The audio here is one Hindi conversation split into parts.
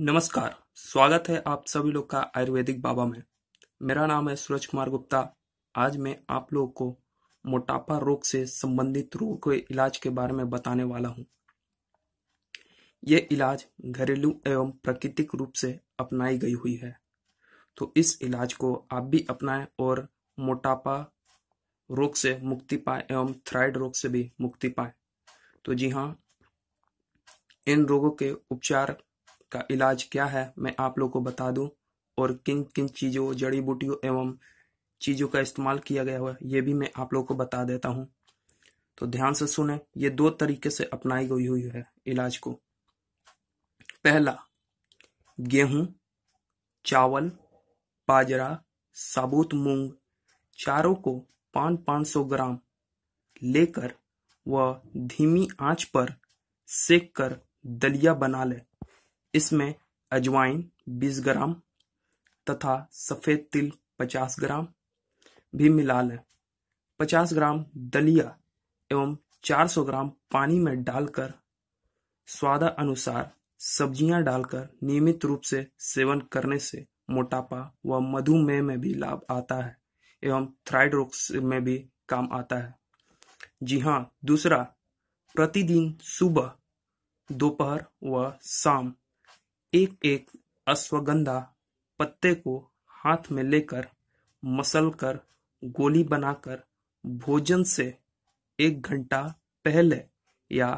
नमस्कार स्वागत है आप सभी लोग का आयुर्वेदिक बाबा में मेरा नाम है सूरज कुमार गुप्ता आज मैं आप लोगों को मोटापा रोग से संबंधित रोग के इलाज के बारे में बताने वाला हूं ये इलाज घरेलू एवं प्राकृतिक रूप से अपनाई गई हुई है तो इस इलाज को आप भी अपनाएं और मोटापा रोग से मुक्ति पाए एवं थ्राइड रोग से भी मुक्ति पाए तो जी हाँ इन रोगों के उपचार का इलाज क्या है मैं आप लोग को बता दूं और किन किन चीज़ों जड़ी बूटियों एवं चीज़ों का इस्तेमाल किया गया हुआ ये भी मैं आप लोग को बता देता हूं तो ध्यान से सुने ये दो तरीके से अपनाई गई हुई है इलाज को पहला गेहूं चावल बाजरा साबुत मूंग चारों को पांच पाँच सौ ग्राम लेकर वह धीमी आंच पर सेक कर दलिया बना ले इसमें अजवाइन 20 ग्राम तथा सफ़ेद तिल 50 ग्राम भी मिला लें 50 ग्राम दलिया एवं 400 ग्राम पानी में डालकर स्वादा अनुसार सब्जियां डालकर नियमित रूप से सेवन करने से मोटापा व मधुमेह में भी लाभ आता है एवं थ्राइड रोग में भी काम आता है जी हाँ दूसरा प्रतिदिन सुबह दोपहर व शाम एक एक अश्वगंधा पत्ते को हाथ में लेकर मसल कर गोली बनाकर भोजन से एक घंटा पहले या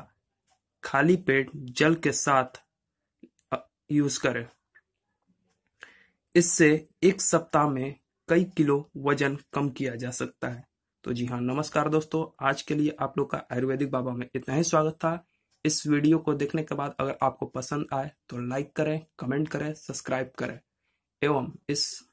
खाली पेट जल के साथ यूज करें इससे एक सप्ताह में कई किलो वजन कम किया जा सकता है तो जी हाँ नमस्कार दोस्तों आज के लिए आप लोग का आयुर्वेदिक बाबा में इतना ही स्वागत था इस वीडियो को देखने के बाद अगर आपको पसंद आए तो लाइक करें कमेंट करें सब्सक्राइब करें एवं इस